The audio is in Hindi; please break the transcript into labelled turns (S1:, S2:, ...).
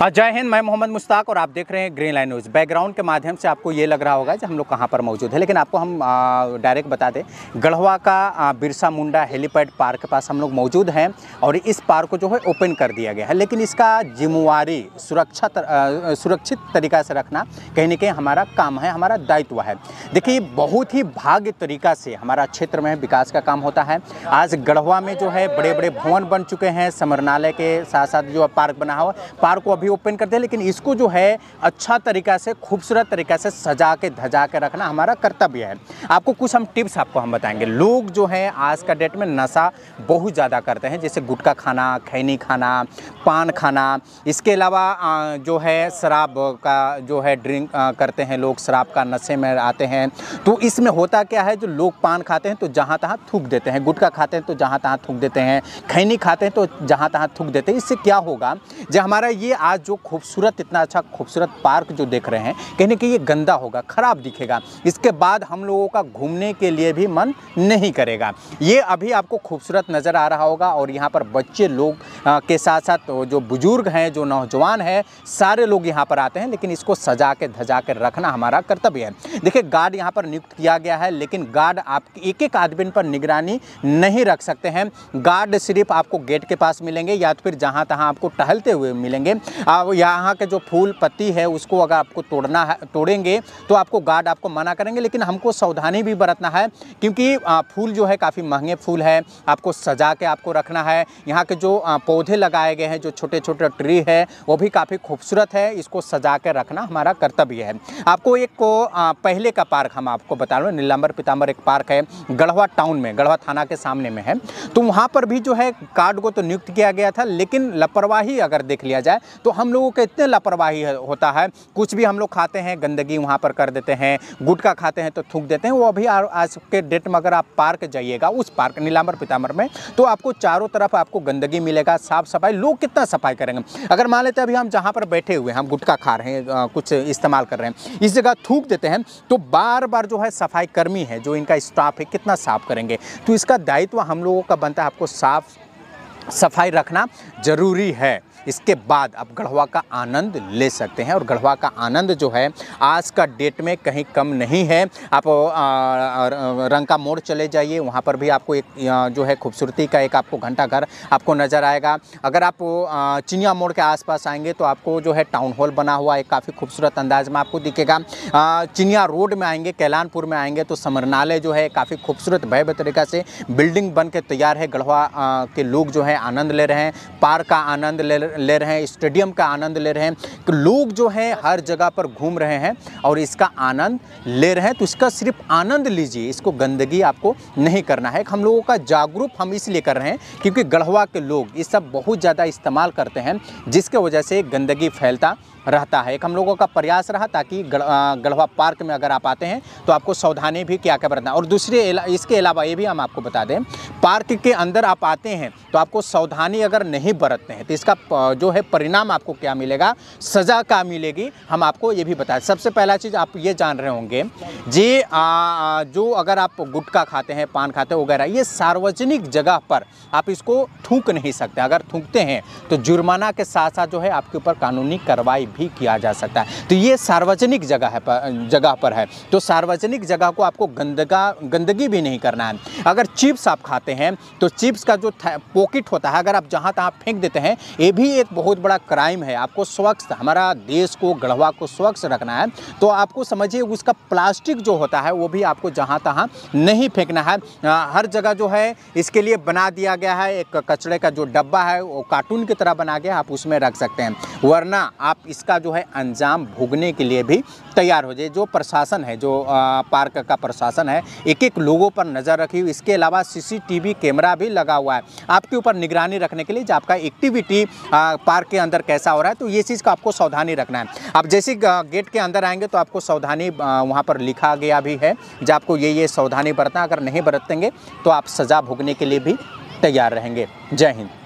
S1: हाँ, जय हिंद मैं मोहम्मद मुश्ताक और आप देख रहे हैं ग्रीन लाइन न्यूज़ बैकग्राउंड के माध्यम से आपको ये लग रहा होगा कि हम लोग कहाँ पर मौजूद है लेकिन आपको हम डायरेक्ट बता दें गढ़वा का बिरसा मुंडा हेलीपैड पार्क के पास हम लोग मौजूद हैं और इस पार्क को जो है ओपन कर दिया गया है लेकिन इसका जिम्मेवारी सुरक्षा तर, आ, सुरक्षित तरीका से रखना कहीं ना कहीं हमारा काम है हमारा दायित्व है देखिए बहुत ही भाग्य तरीका से हमारा क्षेत्र में विकास का काम होता है आज गढ़वा में जो है बड़े बड़े भवन बन चुके हैं समरनालय के साथ साथ जो पार्क बना हुआ पार्क को अभी भी ओपन करते हैं लेकिन इसको जो है अच्छा तरीका से खूबसूरत तरीका से सजा के धजा के रखना हमारा कर्तव्य है आपको कुछ हम टिप्स आपको हम बताएंगे लोग जो हैं आज का डेट में नशा बहुत ज़्यादा करते हैं जैसे गुटखा खाना खैनी खाना पान खाना इसके अलावा जो है शराब का जो है ड्रिंक करते हैं लोग शराब का नशे में आते हैं तो इसमें होता क्या है जो लोग पान खाते हैं तो जहाँ तहाँ थूक देते हैं गुटखा खाते हैं तो जहाँ तहाँ थूक देते हैं खैनी खाते हैं तो जहाँ तहाँ थूक देते हैं इससे क्या होगा जो हमारा ये आज जो खूबसूरत इतना अच्छा खूबसूरत पार्क जो देख रहे हैं कहने कि ये गंदा होगा ख़राब दिखेगा इसके बाद हम लोगों का घूमने के लिए भी मन नहीं करेगा ये अभी आपको खूबसूरत नज़र आ रहा होगा और यहाँ पर बच्चे लोग के साथ साथ जो बुज़ुर्ग हैं जो नौजवान हैं सारे लोग यहाँ पर आते हैं लेकिन इसको सजा के धजा के रखना हमारा कर्तव्य है देखिए गार्ड यहाँ पर नियुक्त किया गया है लेकिन गार्ड आप एक एक आदमी पर निगरानी नहीं रख सकते हैं गार्ड सिर्फ आपको गेट के पास मिलेंगे या तो फिर जहाँ तहाँ आपको टहलते हुए मिलेंगे अब यहाँ के जो फूल पत्ती है उसको अगर आपको तोड़ना है तोड़ेंगे तो आपको गार्ड आपको मना करेंगे लेकिन हमको सावधानी भी बरतना है क्योंकि फूल जो है काफ़ी महंगे फूल है आपको सजा के आपको रखना है यहाँ के जो पौधे लगाए गए हैं जो छोटे छोटे ट्री है वो भी काफ़ी खूबसूरत है इसको सजा के रखना हमारा कर्तव्य है आपको एक को पहले का पार्क हम आपको बता रहे हैं नीलाम्बर पीताम्बर एक पार्क है गढ़वा टाउन में गढ़वा थाना के सामने में है तो वहाँ पर भी जो है गार्ड को तो नियुक्त किया गया था लेकिन लापरवाही अगर देख लिया जाए तो तो हम लोगों का इतने लापरवाही होता है कुछ भी हम लोग खाते हैं गंदगी वहाँ पर कर देते हैं गुटखा खाते हैं तो थूक देते हैं वो अभी आज के डेट में अगर आप पार्क जाइएगा उस पार्क नीलाम्बर पिताम्बर में तो आपको चारों तरफ आपको गंदगी मिलेगा साफ़ सफाई लोग कितना सफाई करेंगे अगर मान लेते अभी हम जहाँ पर बैठे हुए हैं हम गुटखा खा रहे हैं कुछ इस्तेमाल कर रहे हैं इस जगह थूक देते हैं तो बार बार जो है सफाई कर्मी है जो इनका स्टाफ है कितना साफ करेंगे तो इसका दायित्व हम लोगों का बनता है आपको साफ सफाई रखना ज़रूरी है इसके बाद आप गढ़वा का आनंद ले सकते हैं और गढ़वा का आनंद जो है आज का डेट में कहीं कम नहीं है आप रंका मोड़ चले जाइए वहाँ पर भी आपको एक जो है खूबसूरती का एक आपको घंटा घर आपको नज़र आएगा अगर आप चिनिया मोड़ के आसपास आएंगे तो आपको जो है टाउन हॉल बना हुआ एक काफ़ी खूबसूरत अंदाज में आपको दिखेगा चिनिया रोड में आएंगे कैलानपुर में आएंगे तो समरनालय जो है काफ़ी खूबसूरत भव्य तरीका से बिल्डिंग बन के तैयार है गढ़वा के लोग जो है आनंद ले रहे हैं पार्क का आनंद ले ले रहे हैं स्टेडियम का आनंद ले रहे हैं कि तो लोग जो हैं हर जगह पर घूम रहे हैं और इसका आनंद ले रहे हैं तो इसका सिर्फ आनंद लीजिए इसको गंदगी आपको नहीं करना है हम लोगों का जागरूक हम इसलिए कर रहे हैं क्योंकि गढ़वा के लोग ये सब बहुत ज़्यादा इस्तेमाल करते हैं जिसके वजह से गंदगी फैलता रहता है एक हम लोगों का प्रयास रहा ताकि गढ़वा पार्क में अगर आप आते हैं तो आपको सावधानी भी क्या क्या बरतना और दूसरे इसके अलावा ये भी हम आपको बता दें पार्क के अंदर आप आते हैं तो आपको सावधानी अगर नहीं बरतते हैं तो इसका जो है परिणाम आपको क्या मिलेगा सज़ा क्या मिलेगी हम आपको ये भी बताएं सबसे पहला चीज़ आप ये जान रहे होंगे जी आ, जो अगर आप गुटखा खाते हैं पान खाते हैं वगैरह ये सार्वजनिक जगह पर आप इसको थूक नहीं सकते अगर थूकते हैं तो जुर्माना के साथ साथ जो है आपके ऊपर कानूनी कार्रवाई भी किया जा सकता है तो ये सार्वजनिक जगह है पर, जगह पर है तो सार्वजनिक जगह को आपको गंदगा गंदगी भी नहीं करना है अगर चिप्स आप खाते करते हैं तो चिप्स का जो पॉकेट होता है अगर आप जहाँ तहाँ फेंक देते हैं ये भी एक बहुत बड़ा क्राइम है आपको स्वच्छ हमारा देश को गढ़वा को स्वच्छ रखना है तो आपको समझिए उसका प्लास्टिक जो होता है वो भी आपको जहाँ तहाँ नहीं फेंकना है हर जगह जो है इसके लिए बना दिया गया है एक कचड़े का जो डब्बा है वो कार्टून की तरह बना गया आप उसमें रख सकते हैं वरना आप इसका जो है अंजाम भोगने के लिए भी तैयार हो जाए जो प्रशासन है जो पार्क का प्रशासन है एक एक लोगों पर नज़र रखी हुई इसके अलावा सीसीटीवी सीसीटीवी कैमरा भी लगा हुआ है आपके ऊपर निगरानी रखने के लिए जो आपका एक्टिविटी पार्क के अंदर कैसा हो रहा है तो ये चीज़ का आपको सावधानी रखना है आप जैसे गेट के अंदर आएंगे तो आपको सावधानी वहाँ पर लिखा गया भी है जो आपको ये ये सावधानी बरतना अगर नहीं बरतेंगे तो आप सज़ा भोगने के लिए भी तैयार रहेंगे जय हिंद